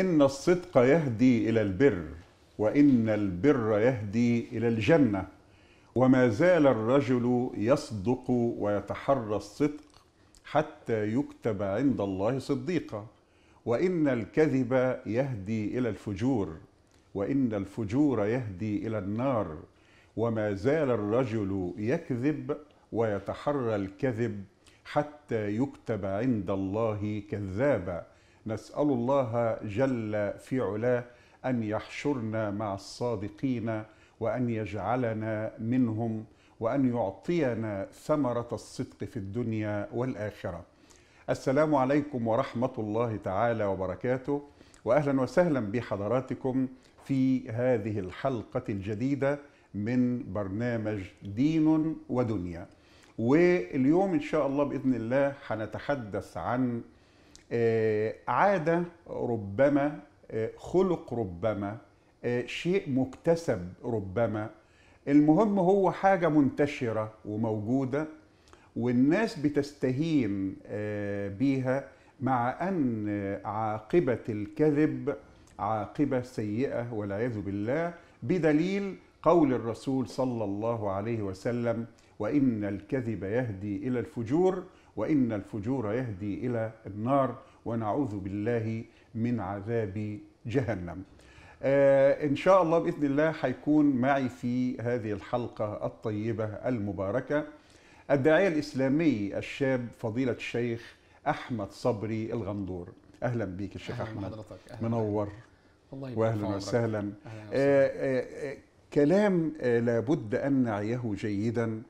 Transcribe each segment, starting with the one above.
إن الصدق يهدي إلى البر وإن البر يهدي إلى الجنة وما زال الرجل يصدق ويتحرى الصدق حتى يكتب عند الله صديقا وإن الكذب يهدي إلى الفجور وإن الفجور يهدي إلى النار وما زال الرجل يكذب ويتحرى الكذب حتى يكتب عند الله كذابا نسال الله جل في علاه ان يحشرنا مع الصادقين وان يجعلنا منهم وان يعطينا ثمره الصدق في الدنيا والاخره السلام عليكم ورحمه الله تعالى وبركاته واهلا وسهلا بحضراتكم في هذه الحلقه الجديده من برنامج دين ودنيا واليوم ان شاء الله باذن الله هنتحدث عن آه، عاده ربما آه، خلق ربما آه، شيء مكتسب ربما المهم هو حاجه منتشره وموجوده والناس بتستهين بيها مع ان عاقبه الكذب عاقبه سيئه والعياذ بالله بدليل قول الرسول صلى الله عليه وسلم وان الكذب يهدي الى الفجور وإن الفجور يهدي إلى النار ونعوذ بالله من عذاب جهنم آه إن شاء الله بإذن الله هيكون معي في هذه الحلقة الطيبة المباركة الداعية الإسلامي الشاب فضيلة الشيخ أحمد صبري الغندور أهلا بيك الشيخ أهلا أحمد أهلا منور والله وأهلا آه، وسهلا آه آه كلام آه، لابد أن نعيه جيدا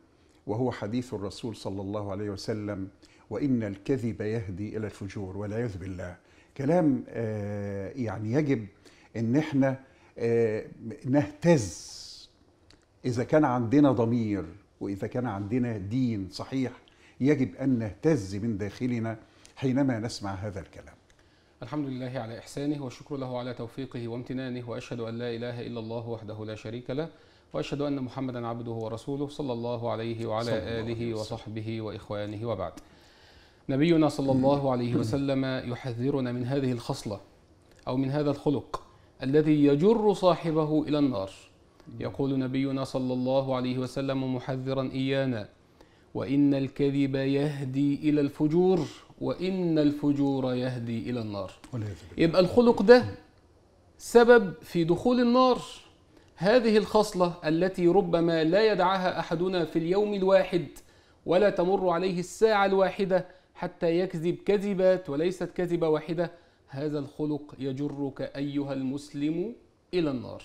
وهو حديث الرسول صلى الله عليه وسلم وإن الكذب يهدي إلى الفجور والعياذ بالله كلام آه، يعني يجب أن احنا آه، نهتز إذا كان عندنا ضمير وإذا كان عندنا دين صحيح يجب أن نهتز من داخلنا حينما نسمع هذا الكلام الحمد لله على إحسانه والشكر له على توفيقه وامتنانه وأشهد أن لا إله إلا الله وحده لا شريك له واشهد ان محمدا عبده ورسوله صلى الله عليه وعلى الله اله وصحبه واخوانه وبعد. نبينا صلى الله عليه وسلم يحذرنا من هذه الخصله او من هذا الخلق الذي يجر صاحبه الى النار. يقول نبينا صلى الله عليه وسلم محذرا ايانا وان الكذب يهدي الى الفجور وان الفجور يهدي الى النار. يبقى الخلق ده سبب في دخول النار هذه الخصلة التي ربما لا يدعها أحدنا في اليوم الواحد ولا تمر عليه الساعة الواحدة حتى يكذب كذبات وليست كذبة واحدة هذا الخلق يجرك أيها المسلم إلى النار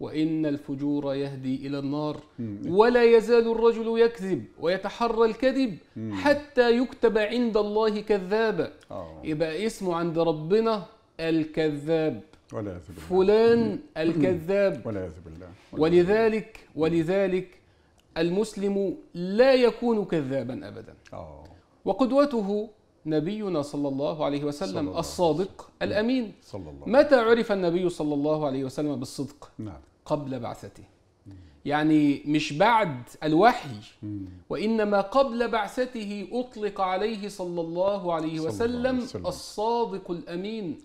وإن الفجور يهدي إلى النار ولا يزال الرجل يكذب ويتحرى الكذب حتى يكتب عند الله كذابا آه. يبقى اسمه عند ربنا الكذاب ولا بالله فلان الكذاب والعياذ بالله ولذلك ولذلك المسلم لا يكون كذابا ابدا أوه. وقدوته نبينا صلى الله عليه وسلم الله الصادق الله. الامين صلى الله متى عرف النبي صلى الله عليه وسلم بالصدق نعم. قبل بعثته يعني مش بعد الوحي وإنما قبل بعثته أطلق عليه صلى الله عليه وسلم الصادق الأمين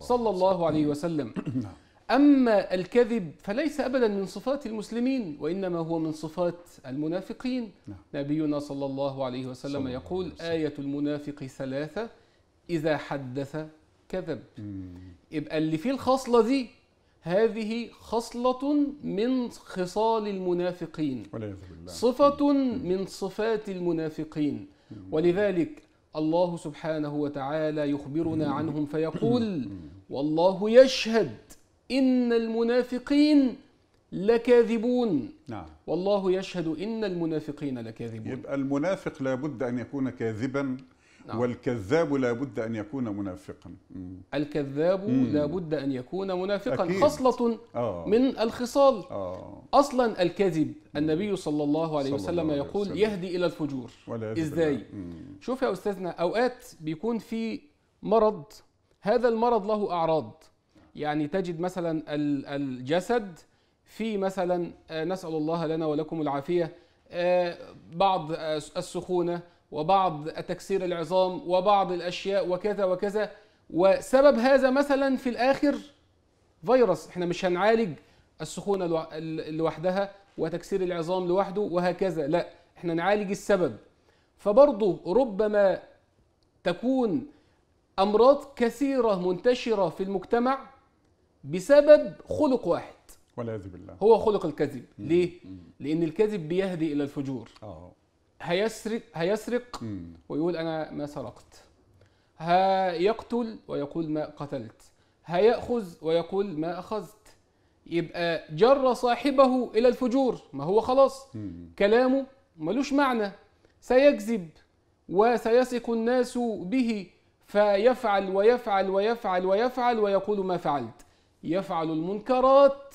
صلى الله عليه وسلم نعم. أما الكذب فليس أبدا من صفات المسلمين وإنما هو من صفات المنافقين نعم. نبينا صلى الله عليه وسلم يقول آية المنافق ثلاثة إذا حدث كذب يبقى اللي فيه الخصلة دي هذه خصلة من خصال المنافقين صفة من صفات المنافقين ولذلك الله سبحانه وتعالى يخبرنا عنهم فيقول والله يشهد إن المنافقين لكاذبون نعم. والله يشهد إن المنافقين لكاذبون يبقى المنافق لابد أن يكون كاذبا نعم. والكذاب لا بد أن يكون منافقا مم. الكذاب مم. لا بد أن يكون منافقا أكيد. خصلة آه. من الخصال آه. أصلا الكذب النبي صلى الله عليه صلى وسلم الله عليه يقول وسلم. يهدي إلى الفجور إزاي شوف يا أستاذنا أوقات بيكون في مرض هذا المرض له أعراض يعني تجد مثلا الجسد في مثلا آه، نسأل الله لنا ولكم العافية آه، بعض آه، السخونة وبعض تكسير العظام وبعض الاشياء وكذا وكذا وسبب هذا مثلا في الاخر فيروس احنا مش هنعالج السخونه لوحدها وتكسير العظام لوحده وهكذا لا احنا نعالج السبب فبرضه ربما تكون امراض كثيره منتشره في المجتمع بسبب خلق واحد والعياذ بالله هو خلق الكذب ليه لان الكذب بيهدي الى الفجور اه هيسرق هيسرق ويقول انا ما سرقت هيقتل ويقول ما قتلت هيأخذ ويقول ما أخذت يبقى جر صاحبه إلى الفجور ما هو خلاص كلامه ملوش معنى سيكذب وسيثق الناس به فيفعل ويفعل ويفعل ويفعل ويقول ما فعلت يفعل المنكرات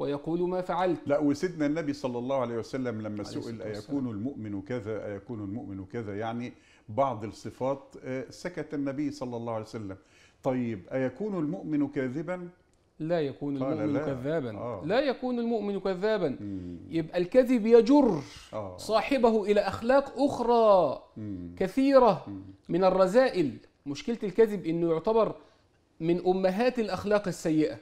ويقول ما فعلت لا وسيدنا النبي صلى الله عليه وسلم لما سئل أيكون المؤمن كذا أيكون المؤمن كذا يعني بعض الصفات آه، سكت النبي صلى الله عليه وسلم طيب أيكون المؤمن كاذبا لا يكون المؤمن لا. كذابا آه. لا يكون المؤمن كذابا مم. يبقى الكذب يجر آه. صاحبه إلى أخلاق أخرى مم. كثيرة مم. من الرذائل مشكلة الكذب أنه يعتبر من أمهات الأخلاق السيئة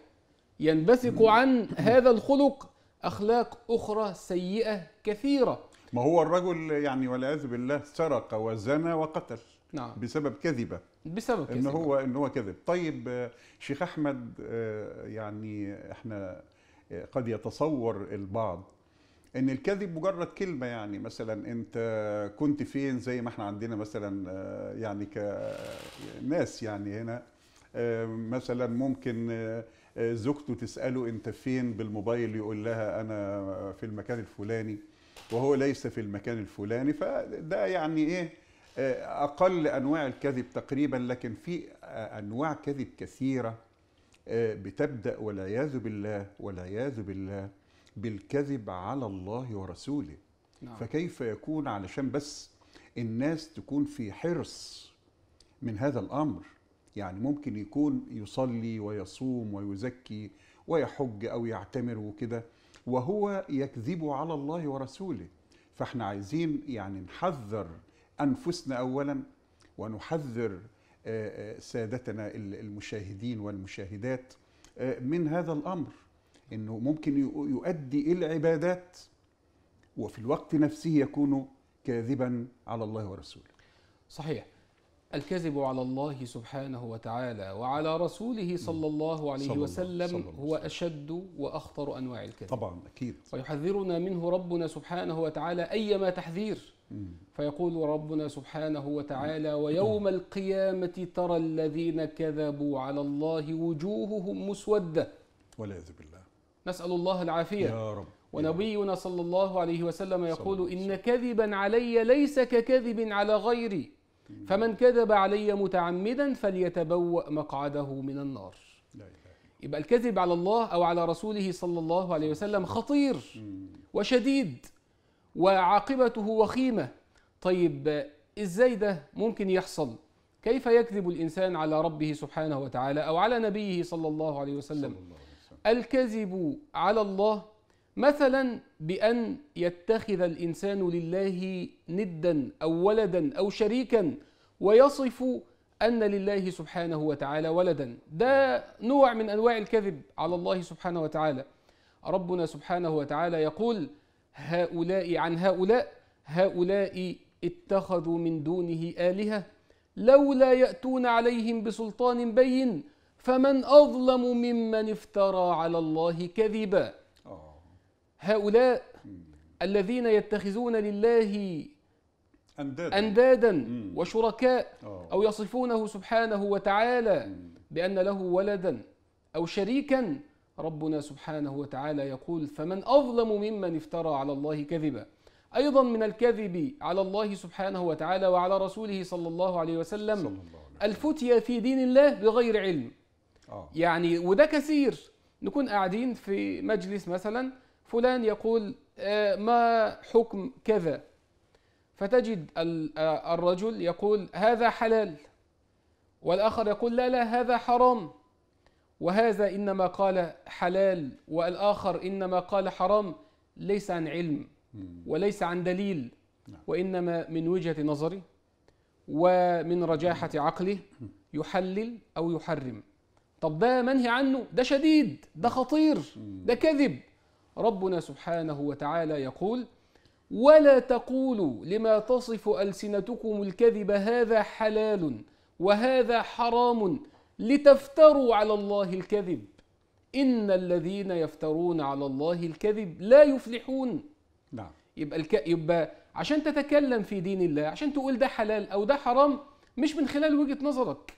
ينبثق عن هذا الخلق أخلاق أخرى سيئة كثيرة ما هو الرجل يعني والعياذ بالله سرق وزنى وقتل نعم. بسبب كذبة بسبب كذبة. إن هو إن هو كذب طيب آه، شيخ أحمد آه، يعني إحنا آه، قد يتصور البعض ان الكذب مجرد كلمه يعني مثلا انت كنت فين زي ما احنا عندنا مثلا يعني كناس يعني هنا مثلا ممكن آه، زوجته تساله انت فين بالموبايل يقول لها انا في المكان الفلاني وهو ليس في المكان الفلاني فده يعني ايه آه، اقل انواع الكذب تقريبا لكن في انواع كذب كثيره آه، بتبدا والعياذ بالله والعياذ بالله بالكذب على الله ورسوله نعم. فكيف يكون علشان بس الناس تكون في حرص من هذا الامر يعني ممكن يكون يصلي ويصوم ويزكي ويحج أو يعتمر وكده وهو يكذب على الله ورسوله فاحنا عايزين يعني نحذر أنفسنا أولا ونحذر آه، آه، سادتنا المشاهدين والمشاهدات آه، من هذا الأمر أنه ممكن يؤدي العبادات وفي الوقت نفسه يكون كاذبا على الله ورسوله صحيح الكذب على الله سبحانه وتعالى وعلى رسوله صلى الله عليه صلى وسلم الله. صلى هو أشد وأخطر أنواع الكذب طبعا أكيد ويحذرنا منه ربنا سبحانه وتعالى أيما تحذير فيقول ربنا سبحانه وتعالى ويوم القيامة ترى الذين كذبوا على الله وجوههم مسودة والعياذ بالله نسأل الله العافية يا رب ونبينا صلى الله عليه وسلم يقول إن كذبا علي ليس ككذب على غيري فمن كذب علي متعمدا فليتبوأ مقعده من النار يبقى الكذب على الله أو على رسوله صلى الله عليه وسلم خطير وشديد وعاقبته وخيمة طيب إزاي ده ممكن يحصل كيف يكذب الإنسان على ربه سبحانه وتعالى أو على نبيه صلى الله عليه وسلم, الله عليه وسلم. الكذب على الله مثلا بأن يتخذ الإنسان لله ندا أو ولدا أو شريكا ويصف أن لله سبحانه وتعالى ولدا ده نوع من أنواع الكذب على الله سبحانه وتعالى ربنا سبحانه وتعالى يقول هؤلاء عن هؤلاء هؤلاء اتخذوا من دونه آلهة لولا يأتون عليهم بسلطان بين فمن أظلم ممن افترى على الله كذبا هؤلاء الذين يتخذون لله أندادا, أندادا وشركاء أو يصفونه سبحانه وتعالى بأن له ولدا أو شريكا ربنا سبحانه وتعالى يقول فمن أظلم ممن افترى على الله كذبا أيضا من الكذب على الله سبحانه وتعالى وعلى رسوله صلى الله عليه وسلم الله عليه. الفتية في دين الله بغير علم أوه. يعني وده كثير نكون قاعدين في مجلس مثلا فلان يقول آه، ما حكم كذا فتجد آه، الرجل يقول هذا حلال والآخر يقول لا لا هذا حرام وهذا إنما قال حلال والآخر إنما قال حرام ليس عن علم وليس عن دليل نعم. وإنما من وجهة نظري ومن رجاحة عقله يحلل أو يحرم طب ده منهي عنه ده شديد ده نعم. خطير ده كذب ربنا سبحانه وتعالى يقول ولا تقولوا لما تصف ألسنتكم الكذب هذا حلال وهذا حرام لتفتروا على الله الكذب إن الذين يفترون على الله الكذب لا يفلحون نعم يبقى, الك... يبقى عشان تتكلم في دين الله عشان تقول ده حلال أو ده حرام مش من خلال وجهة نظرك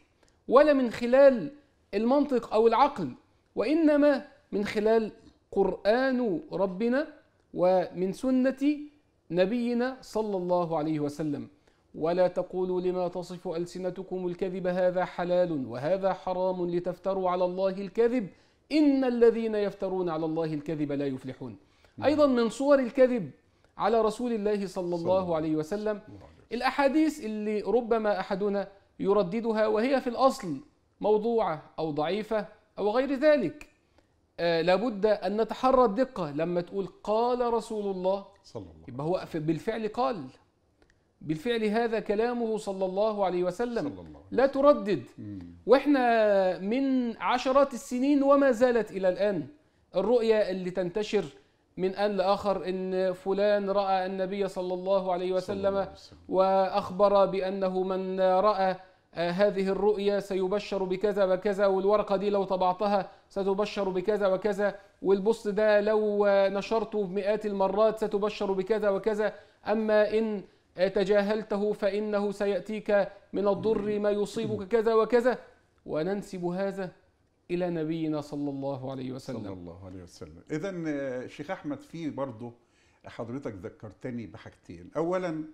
ولا من خلال المنطق أو العقل وإنما من خلال قرآن ربنا ومن سنة نبينا صلى الله عليه وسلم ولا تقولوا لما تصف ألسنتكم الكذب هذا حلال وهذا حرام لتفتروا على الله الكذب إن الذين يفترون على الله الكذب لا يفلحون نعم. أيضا من صور الكذب على رسول الله صلى الله عليه وسلم الأحاديث اللي ربما أحدنا يرددها وهي في الأصل موضوعة أو ضعيفة أو غير ذلك آه، لابد أن نتحرى الدقة لما تقول قال رسول الله صلى الله عليه وسلم يبقى هو بالفعل قال بالفعل هذا كلامه صلى الله عليه وسلم صلى الله. لا تردد واحنا من عشرات السنين وما زالت الى الان الرؤيه اللي تنتشر من ان لاخر ان فلان راى النبي صلى الله عليه وسلم, الله عليه وسلم. واخبر بانه من راى آه، هذه الرؤية سيبشر بكذا وكذا والورقة دي لو طبعتها ستبشر بكذا وكذا والبوست ده لو نشرته مئات المرات ستبشر بكذا وكذا أما إن تجاهلته فإنه سيأتيك من الضر ما يصيبك كذا وكذا وننسب هذا إلى نبينا صلى الله عليه وسلم صلى الله عليه وسلم إذا آه، شيخ أحمد في برضه حضرتك ذكرتني بحاجتين أولا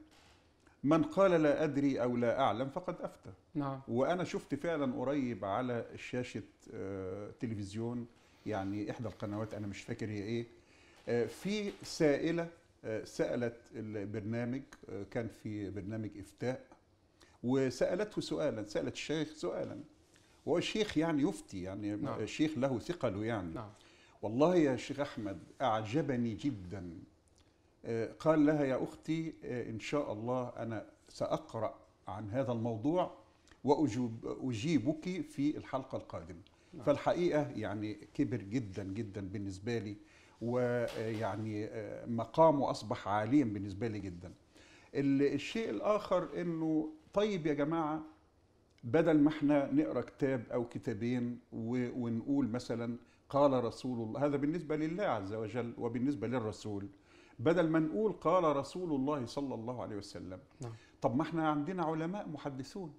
من قال لا أدري أو لا أعلم فقد أفتى نعم. وأنا شفت فعلا قريب على شاشة آه، تلفزيون يعني إحدى القنوات أنا مش فاكر هي إيه آه، في سائلة آه، سألت البرنامج كان في برنامج إفتاء وسألته سؤالا سألت الشيخ سؤالا وهو شيخ يعني يفتي يعني نعم. الشيخ له ثقله يعني نعم. والله يا شيخ أحمد أعجبني جدا آه، قال لها يا أختي آه، إن شاء الله أنا سأقرأ عن هذا الموضوع وأجيب أجيبك في الحلقة القادمة نعم. فالحقيقة يعني كبر جدا جدا بالنسبة لي ويعني آه، مقامه أصبح عاليا بالنسبة لي جدا الشيء الآخر أنه طيب يا جماعة بدل ما احنا نقرا كتاب او كتابين ونقول مثلا قال رسول الله هذا بالنسبه لله عز وجل وبالنسبه للرسول بدل ما نقول قال رسول الله صلى الله عليه وسلم نعم. طب ما احنا عندنا علماء محدثون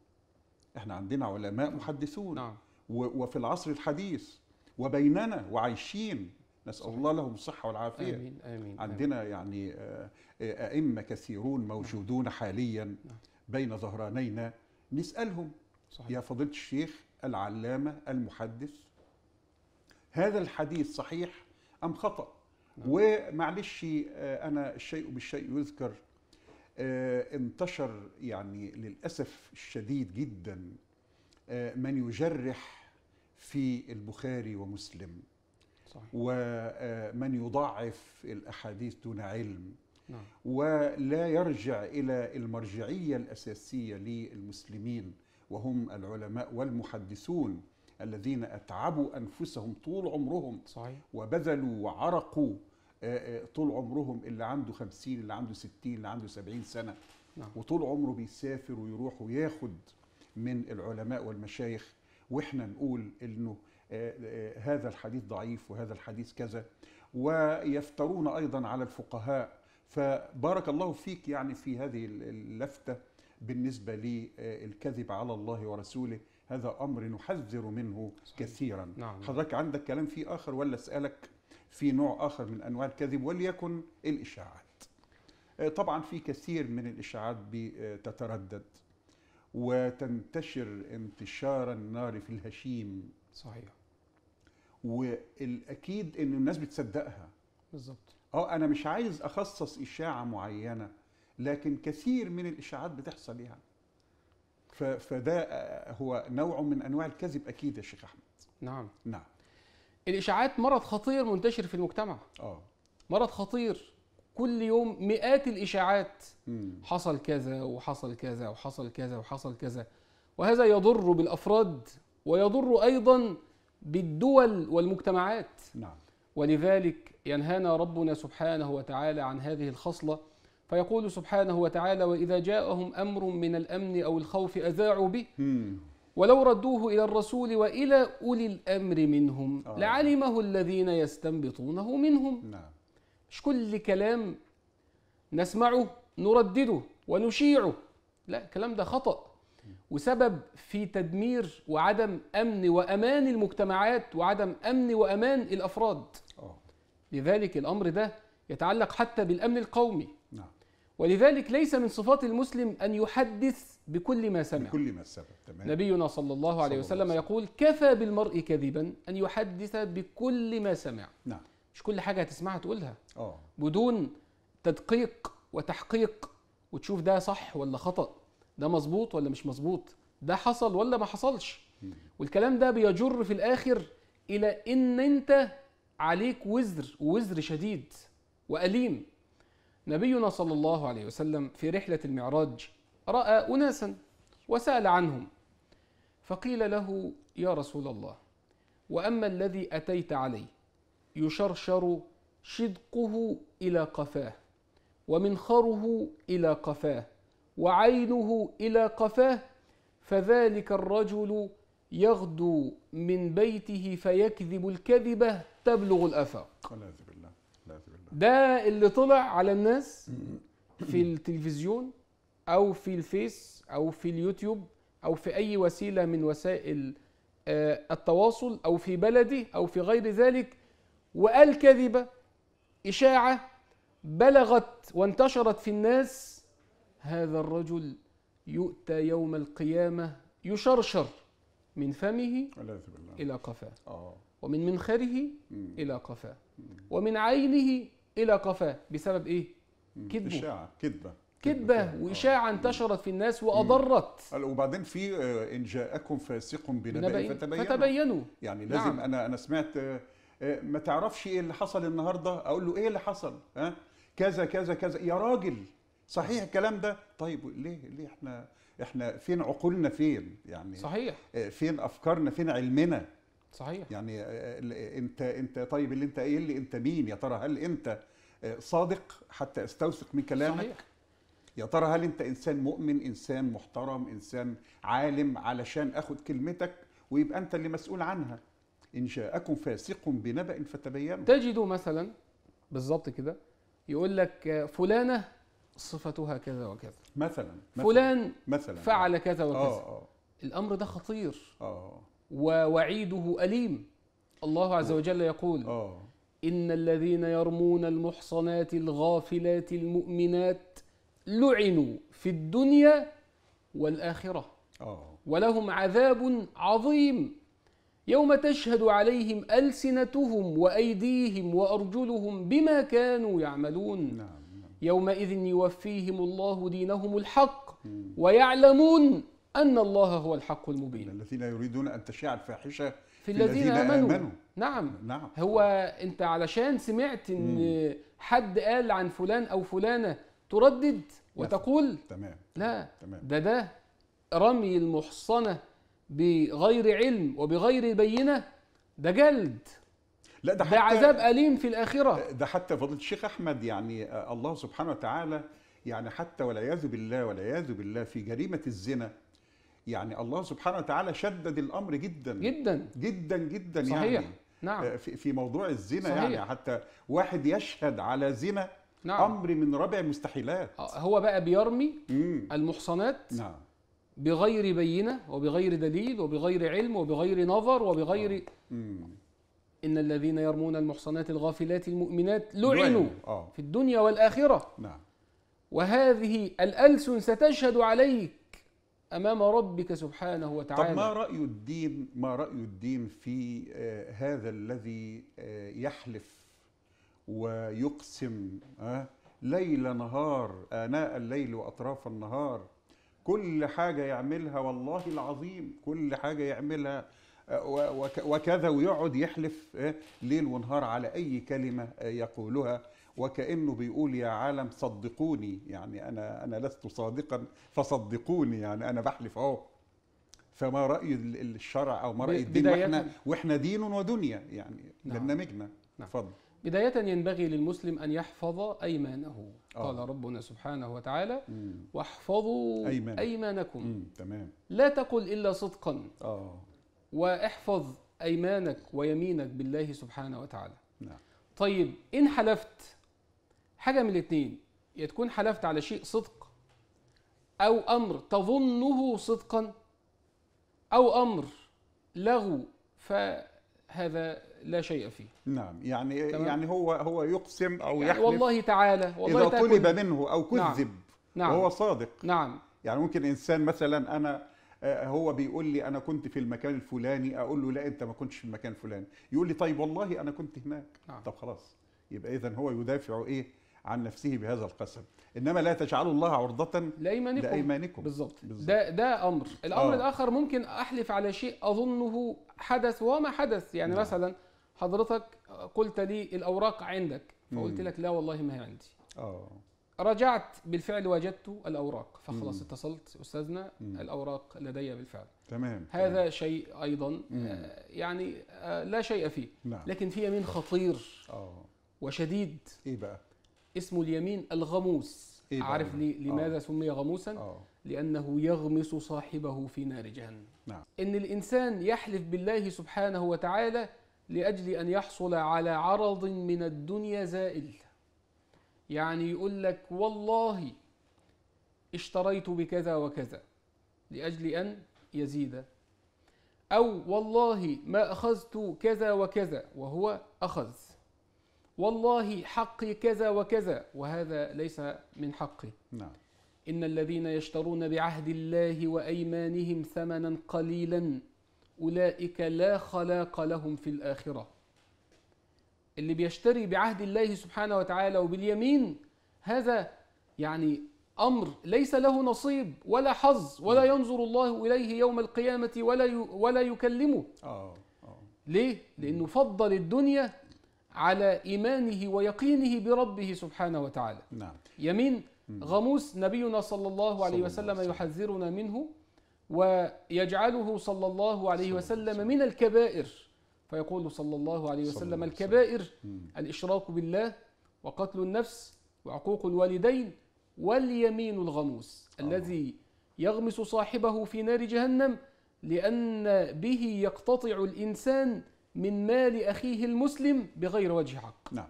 احنا عندنا علماء محدثون نعم. وفي العصر الحديث وبيننا وعايشين نسأل الله لهم الصحة والعافية آمين آمين عندنا آمين. يعني آه، آه، أئمة كثيرون موجودون نعم. حاليا نعم. بين ظهرانينا نسألهم صحيح. يا فضيلة الشيخ العلامة المحدث هذا الحديث صحيح أم خطأ نعم. ومعلش آه، انا الشيء بالشيء يذكر آه، انتشر يعني للاسف الشديد جدا آه، من يجرح في البخاري ومسلم صحيح. ومن يضعف الاحاديث دون علم نعم. ولا يرجع الى المرجعيه الاساسيه للمسلمين وهم العلماء والمحدثون الذين اتعبوا انفسهم طول عمرهم صحيح وبذلوا وعرقوا آه، آه، طول عمرهم اللي عنده 50 اللي عنده 60 اللي عنده 70 سنه نعم. وطول عمره بيسافر ويروح وياخد من العلماء والمشايخ واحنا نقول انه آه، هذا الحديث ضعيف وهذا الحديث كذا ويفترون ايضا على الفقهاء فبارك الله فيك يعني في هذه اللفته بالنسبه للكذب على الله ورسوله هذا امر نحذر منه صحيح. كثيرا نعم. حضرتك عندك كلام فيه اخر ولا اسالك في نوع اخر من انواع الكذب وليكن الاشاعات آه، طبعا في كثير من الاشاعات بتتردد آه، وتنتشر انتشار النار في الهشيم صحيح والاكيد ان الناس بتصدقها بالظبط اه انا مش عايز اخصص اشاعه معينه لكن كثير من الاشاعات بتحصل يعني فده آه، هو نوع من انواع الكذب اكيد يا شيخ احمد نعم نعم الاشاعات مرض خطير منتشر في المجتمع اه مرض خطير كل يوم مئات الاشاعات مم. حصل كذا وحصل كذا وحصل كذا وحصل كذا وهذا يضر بالافراد ويضر ايضا بالدول والمجتمعات نعم ولذلك ينهانا ربنا سبحانه وتعالى عن هذه الخصله فيقول سبحانه وتعالى وإذا جاءهم أمر من الأمن أو الخوف أذاعوا به ولو ردوه إلى الرسول وإلى أولي الأمر منهم آه. لعلمه الذين يستنبطونه منهم نعم. مش كل كلام نسمعه نردده ونشيعه لا الكلام ده خطأ وسبب في تدمير وعدم أمن وأمان المجتمعات وعدم أمن وأمان الأفراد آه. لذلك الأمر ده يتعلق حتى بالأمن القومي ولذلك ليس من صفات المسلم أن يحدث بكل ما سمع بكل ما سمع تمام نبينا صلى الله عليه وسلم الله يقول كفى بالمرء كذبا أن يحدث بكل ما سمع نعم مش كل حاجة هتسمعها تقولها أوه. بدون تدقيق وتحقيق وتشوف ده صح ولا خطأ ده مظبوط ولا مش مظبوط ده حصل ولا ما حصلش والكلام ده بيجر في الآخر إلى إن أنت عليك وزر ووزر شديد وأليم نبينا صلى الله عليه وسلم في رحلة المعراج رأى أناسا وسأل عنهم فقيل له يا رسول الله وأما الذي أتيت عليه يشرشر شدقه إلى قفاه ومنخره إلى قفاه وعينه إلى قفاه فذلك الرجل يغدو من بيته فيكذب الكذبة تبلغ الأفاق ده اللي طلع على الناس في التلفزيون او في الفيس او في اليوتيوب او في اي وسيله من وسائل آه، التواصل او في بلده او في غير ذلك وقال كذبه اشاعه بلغت وانتشرت في الناس هذا الرجل يؤتى يوم القيامه يشرشر من فمه الى قفاه آه. ومن منخره الى قفاه ومن عينه الى قفاه بسبب ايه كذبه اشاعه كذبه كذبه آه. واشاعه انتشرت في الناس واضرت وبعدين في آه، ان جاءكم فاسق بنبأ إيه؟ فتبينوا فتبينوا يعني لازم نعم. انا انا سمعت آه، ما تعرفش ايه اللي حصل النهارده اقول له ايه اللي حصل ها كذا كذا كذا يا راجل صحيح الكلام ده طيب ليه ليه احنا احنا فين عقولنا فين يعني صحيح فين افكارنا فين علمنا صحيح يعني آه، آه، انت انت طيب اللي انت قايل لي انت مين يا ترى هل انت آه، صادق حتى استوثق من كلامك صحيح. يا ترى هل انت انسان مؤمن انسان محترم انسان عالم علشان اخد كلمتك ويبقى انت اللي مسؤول عنها ان جاءكم فاسق بنبأ فتبينوا تجد مثلا بالظبط كده يقول لك فلانه صفتها كذا وكذا مثلا, مثلاً فلان مثلا فعل كذا وكذا آه آه. الامر ده خطير آه. ووعيده أليم الله عز وجل يقول أوه. إن الذين يرمون المحصنات الغافلات المؤمنات لعنوا في الدنيا والآخرة أوه. ولهم عذاب عظيم يوم تشهد عليهم ألسنتهم وأيديهم وأرجلهم بما كانوا يعملون نعم. نعم. يومئذ يوفيهم الله دينهم الحق ويعلمون أن الله هو الحق المبين الذين يريدون أن تشيع الفاحشة في, الذين, الذين آمنوا. آمنوا نعم نعم هو أنت علشان سمعت أن مم. حد قال عن فلان أو فلانة تردد وتقول تمام لا تمام. ده ده رمي المحصنة بغير علم وبغير بينة ده جلد لا ده, حتى ده عذاب أليم في الآخرة ده حتى فضيلة الشيخ أحمد يعني آه، الله سبحانه وتعالى يعني حتى والعياذ بالله والعياذ بالله في جريمة الزنا يعني الله سبحانه وتعالى شدد الامر جدا جدا جدا جدا يعني. صحيح. يعني نعم آه، في موضوع الزنا يعني. صحيح. يعني حتى واحد يشهد على زنا نعم. امر من ربع المستحيلات آه، هو بقى بيرمي مم. المحصنات نعم. بغير بينه وبغير دليل وبغير علم وبغير نظر وبغير آه. ان الذين يرمون المحصنات الغافلات المؤمنات لعنوا في الدنيا والاخره نعم. وهذه الالسن ستشهد عليك امام ربك سبحانه وتعالى طب ما راي الدين ما راي الدين في آه، هذا الذي آه، يحلف ويقسم آه، ليل نهار اناء الليل واطراف النهار كل حاجه يعملها والله العظيم كل حاجه يعملها وكذا ويقعد يحلف ليل ونهار على اي كلمه يقولها وكانه بيقول يا عالم صدقوني يعني انا انا لست صادقا فصدقوني يعني انا بحلف اهو فما راي الشرع او ما راي الدين واحنا واحنا دين ودنيا يعني نعم. برنامجنا نعم. اتفضل نعم. بداية ينبغي للمسلم أن يحفظ أيمانه أوه. قال ربنا سبحانه وتعالى مم. واحفظوا أيمان. أيمانكم مم. تمام لا تقل إلا صدقا أوه. واحفظ أيمانك ويمينك بالله سبحانه وتعالى نعم. طيب إن حلفت حاجه من الاثنين يا تكون حلفت على شيء صدق او امر تظنه صدقا او امر لغو فهذا لا شيء فيه نعم يعني تمام؟ يعني هو هو يقسم او يعني يحلف والله تعالى والله اذا طلب منه او كذب نعم،, نعم. وهو صادق نعم يعني ممكن انسان مثلا انا آه، هو بيقول لي انا كنت في المكان الفلاني اقول له لا انت ما كنتش في المكان الفلاني يقول لي طيب والله انا كنت هناك نعم. طب خلاص يبقى اذا هو يدافع ايه عن نفسه بهذا القسم انما لا تجعلوا الله عرضه لايمانكم, لأيمانكم. بالظبط ده ده امر الامر آه. الاخر ممكن احلف على شيء اظنه حدث وما حدث يعني نعم. مثلا حضرتك قلت لي الاوراق عندك فقلت لك لا والله ما هي عندي اه رجعت بالفعل وجدت الاوراق فخلاص اتصلت استاذنا مم. الاوراق لدي بالفعل تمام هذا تمام. شيء ايضا مم. آه، يعني آه، لا شيء فيه نعم. لكن في يمين خطير اه وشديد ايه بقى اسمه اليمين الغموس إيه عارف لي آه. لماذا أوه. سمي غموسا أوه. لانه يغمس صاحبه في نار جهنم نعم. ان الانسان يحلف بالله سبحانه وتعالى لاجل ان يحصل على عرض من الدنيا زائل يعني يقول لك والله اشتريت بكذا وكذا لاجل ان يزيد أو والله ما أخذت كذا وكذا وهو أخذ والله حقي كذا وكذا وهذا ليس من حقي نعم إن الذين يشترون بعهد الله وأيمانهم ثمنا قليلا أولئك لا خلاق لهم في الآخرة اللي بيشتري بعهد الله سبحانه وتعالى وباليمين هذا يعني أمر ليس له نصيب ولا حظ ولا نعم. ينظر الله إليه يوم القيامة ولا ولا يكلمه. آه آه. ليه؟ لأنه فضل الدنيا على إيمانه ويقينه بربه سبحانه وتعالى نعم. يمين غموس نبينا صلى الله عليه وسلم الله يحذرنا منه ويجعله صلى الله عليه وسلم من الكبائر فيقول صلى الله عليه وسلم الكبائر الإشراك بالله وقتل النفس وعقوق الوالدين واليمين الغموس آه. الذي يغمس صاحبه في نار جهنم لأن به يقتطع الإنسان من مال أخيه المسلم بغير وجه حق نعم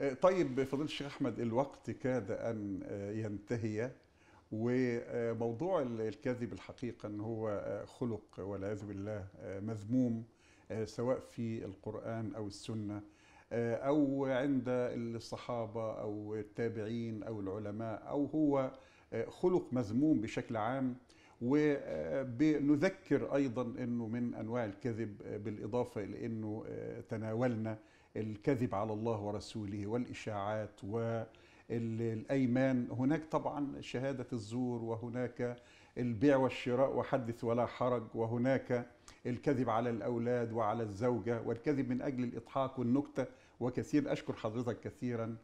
آه، طيب فضيلة الشيخ أحمد الوقت كاد أن آه، ينتهي وموضوع آه، الكذب الحقيقة أن هو خلق والعياذ بالله مذموم سواء في القرآن أو السنة أو عند الصحابة أو التابعين أو العلماء أو هو خلق مذموم بشكل عام وبنذكر ايضا انه من انواع الكذب بالاضافه الى انه آه، تناولنا الكذب على الله ورسوله والاشاعات والايمان هناك طبعا شهاده الزور وهناك البيع والشراء وحدث ولا حرج وهناك الكذب على الاولاد وعلى الزوجه والكذب من اجل الاضحاك والنكته وكثير اشكر حضرتك كثيرا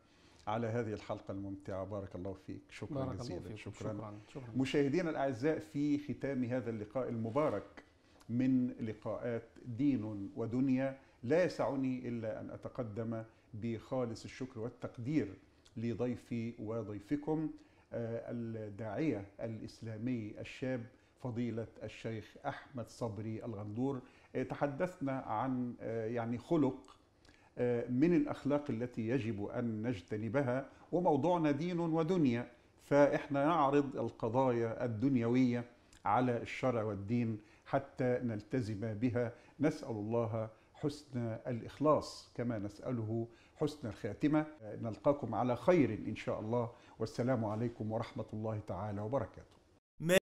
على هذه الحلقه الممتعه بارك الله فيك شكرا بارك جزيلا الله فيك. شكرا, شكرا. شكرا. مشاهدينا الاعزاء في ختام هذا اللقاء المبارك من لقاءات دين ودنيا لا يسعني الا ان اتقدم بخالص الشكر والتقدير لضيفي وضيفكم آه، الداعيه الاسلامي الشاب فضيلة الشيخ أحمد صبري الغندور آه، تحدثنا عن آه، يعني خلق آه، من الأخلاق التي يجب أن نجتنبها وموضوعنا دين ودنيا فإحنا نعرض القضايا الدنيوية على الشرع والدين حتى نلتزم بها نسأل الله حسن الإخلاص كما نسأله حسن الخاتمة آه، نلقاكم على خير إن شاء الله والسلام عليكم ورحمة الله تعالى وبركاته